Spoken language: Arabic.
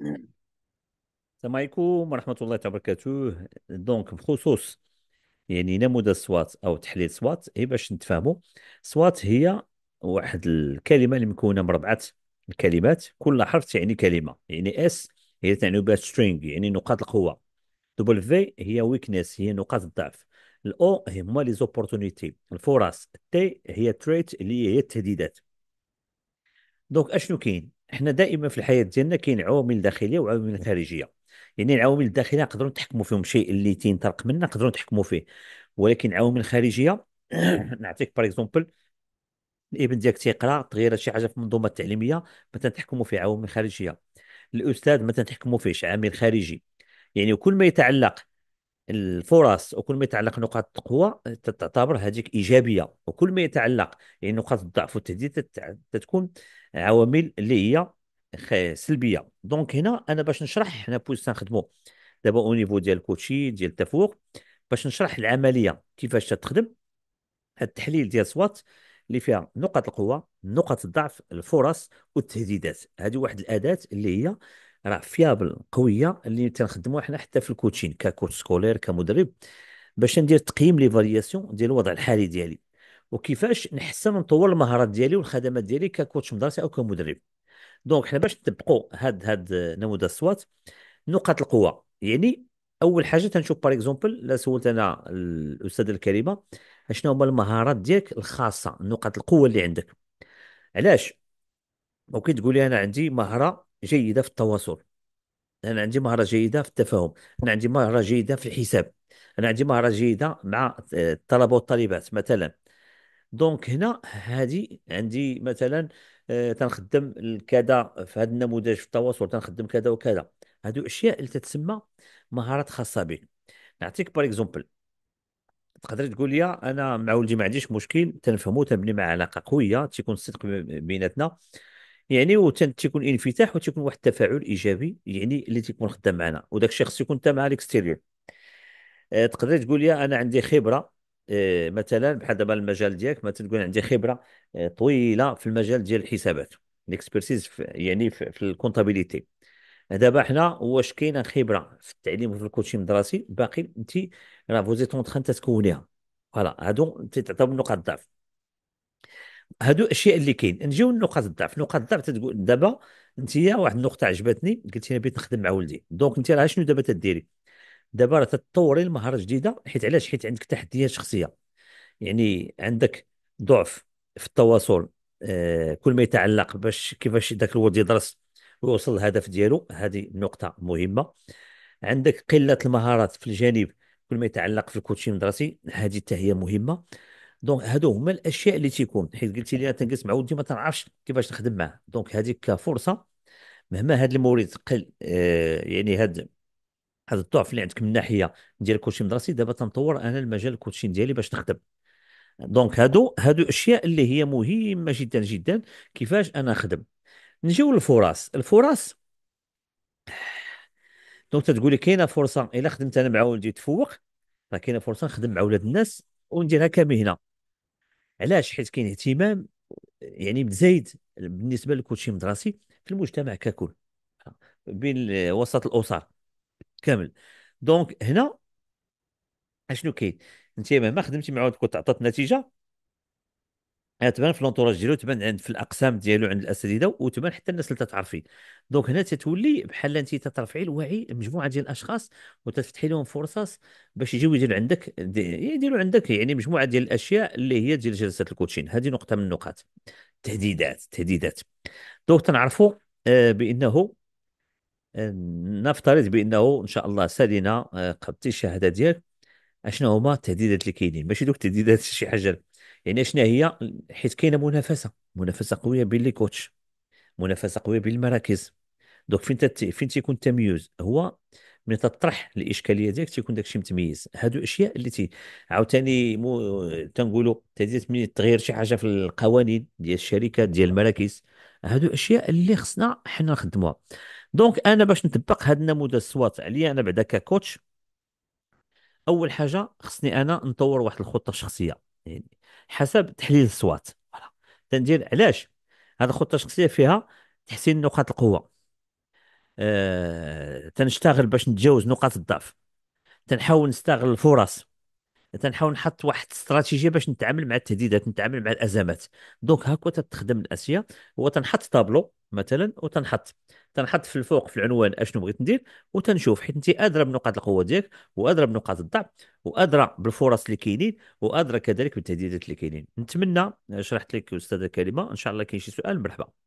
السلام عليكم ورحمة الله وبركاته دونك بخصوص يعني نموذج سوات أو تحليل سوات هي إيه باش نتفاهموا سوات هي واحد الكلمة اللي مكونة من ربعة الكلمات كل حرف تعني كلمة يعني اس هي تعني بها سترينج يعني نقاط القوة دبل في هي ويكنس هي نقاط الضعف الاو هما لي زوبورتونيتي الفرص تي هي تريت اللي هي التهديدات دونك اشنو كاين احنا دائما في الحياه ديالنا كاين عوامل داخليه وعوامل خارجيه يعني العوامل الداخليه نقدروا نتحكموا فيهم شيء اللي تينطلق منا نقدروا نتحكموا فيه ولكن عوامل خارجيه نعطيك باغ اكزومبل الابن ديالك تيقرا تغير شي حاجه في المنظومه التعليميه ما تنتحكموا فيه عوامل خارجيه الاستاذ ما تنتحكموا فيهش عامل خارجي يعني وكل ما يتعلق الفرص وكل ما يتعلق نقاط القوة تعتبر هذيك إيجابية وكل ما يتعلق يعني نقاط الضعف والتهديد تتكون عوامل اللي هي سلبيه دونك هنا انا باش نشرح حنا بوست نخدمو دابا او نيفو ديال الكوتشي ديال التفوق باش نشرح العمليه كيفاش تخدم التحليل ديال سوات اللي فيها نقط القوه نقط الضعف الفرص والتهديدات هذه واحد الاداه اللي هي راه فيابل قويه اللي تنخدموها حنا حتى في الكوتشين ككوتش سكولير كمدرب باش ندير تقييم لي فارياسيون ديال الوضع الحالي ديالي وكيفاش نحسن ونطور المهارات ديالي والخدمات ديالي ككوتش مدرسي او كمدرب دونك حنا باش نطبقوا هاد هاد نموذج الصوات نقاط القوه يعني اول حاجه تنشوف باغ اكزومبل لا سولت انا الاستاذه الكريمه شنو هما المهارات ديالك الخاصه نقاط القوه اللي عندك علاش ممكن تقول لي انا عندي مهاره جيده في التواصل انا عندي مهاره جيده في التفاهم انا عندي مهاره جيده في الحساب انا عندي مهاره جيده مع الطلبه والطالبات مثلا دونك هنا هذه عندي مثلا آه، تنخدم كذا في هذا النموذج في التواصل تنخدم كذا وكذا هادو اشياء اللي تتسمى مهارات خاصه بك نعطيك بار اكزومبل تقدر تقول لي انا مع ولدي ما عنديش مشكل تنفهمو تنبني مع علاقه قويه تيكون الصدق بيناتنا يعني وتيكون انفتاح وتيكون واحد التفاعل ايجابي يعني اللي تيكون خدام معنا وداك الشيء خصو يكون حتى مع الاكستيريور آه، تقدر تقول لي انا عندي خبره آه، مثلا بحال دابا المجال ديالك مثلا تكون عندي خبره آه، طويله في المجال ديال الحسابات الاكسبيرتيز يعني في, الكونتابيليتي دابا حنا واش كاينه خبره في التعليم وفي الكوتشين المدرسي باقي انت راه فوزيت اون تخان تتكونيها فوالا هادو تعتبر نقاط ضعف هادو الاشياء اللي كاين نجيو لنقاط الضعف نقاط الضعف تقول دابا انت واحد النقطه عجبتني قلت لي بغيت نخدم مع ولدي دونك انت راه شنو دابا تديري دابا راه تطوري المهاره جديده حيت علاش حيت عندك تحديات شخصيه يعني عندك ضعف في التواصل آه، كل ما يتعلق باش كيفاش ذاك الولد يدرس ويوصل الهدف ديالو هذه نقطه مهمه عندك قله المهارات في الجانب كل ما يتعلق في الكوتشي المدرسي هذه حتى هي مهمه دونك هادو هما الاشياء اللي تيكون حيت قلتي لي تنجلس مع ولدي ما تنعرفش كيفاش نخدم معاه دونك هذيك كفرصه مهما هاد المورد قل آه، يعني هاد هذا الضعف اللي عندك من ناحيه ديال الكوتشين المدرسي دابا تنطور انا المجال الكوتشين ديالي باش نخدم دونك هادو هادو اشياء اللي هي مهمه جدا جدا كيفاش انا نخدم نجيو للفرص الفرص دونك تتقول لي كاينه فرصه الا خدمت انا مع ولدي تفوق راه كاينه فرصه نخدم مع ولاد الناس ونديرها كمهنه علاش حيت كاين اهتمام يعني متزايد بالنسبه للكوتشي المدرسي في المجتمع ككل بين وسط الاسر كامل دونك هنا اشنو كاين انت مهما خدمتي مع كنت عطات نتيجه تبان في لونتوراج ديالو تبان عند في الاقسام ديالو عند الاساتذه وتبان حتى الناس اللي تتعرفي دونك هنا تتولي بحال انت تترفعي الوعي مجموعه ديال الاشخاص وتفتحي لهم فرص باش يجيو يديروا عندك يديروا عندك يعني مجموعه ديال الاشياء اللي هي ديال جلسات الكوتشين هذه نقطه من النقاط تهديدات تهديدات دونك تنعرفوا آه، بانه نفترض بانه ان شاء الله سالينا آه، قبلتي الشهاده ديالك اشنو هما التهديدات اللي كاينين ماشي دوك التهديدات شي حاجه يعني اشنا هي حيت كاينه منافسه منافسه قويه بين لي كوتش منافسه قويه بين المراكز دوك فين تت... فين تيكون التمييز هو من تطرح الاشكاليه ديالك تيكون داكشي متميز هادو اشياء اللي تي عاوتاني مو... تنقولوا تهديدات من تغيير شي حاجه في القوانين ديال الشركات ديال المراكز هادو اشياء اللي خصنا حنا نخدموها دونك انا باش نطبق هذا النموذج السوات عليا انا بعدا ككوتش اول حاجه خصني انا نطور واحد الخطه شخصيه يعني حسب تحليل السوات فوالا تندير علاش هذه الخطه الشخصيه فيها تحسين نقاط القوه أه... تنشتغل باش نتجاوز نقاط الضعف تنحاول نستغل الفرص تنحاول نحط واحد استراتيجيه باش نتعامل مع التهديدات نتعامل مع الازمات دونك هكا تتخدم الاسيا هو تنحط تابلو مثلا وتنحط تنحط في الفوق في العنوان اشنو بغيت ندير وتنشوف حيت انت ادرى بنقاط القوه ديالك وادرى بنقاط الضعف وادرى بالفرص اللي كاينين وادرى كذلك بالتهديدات اللي كاينين نتمنى شرحت لك استاذه كلمه ان شاء الله كاين شي سؤال مرحبا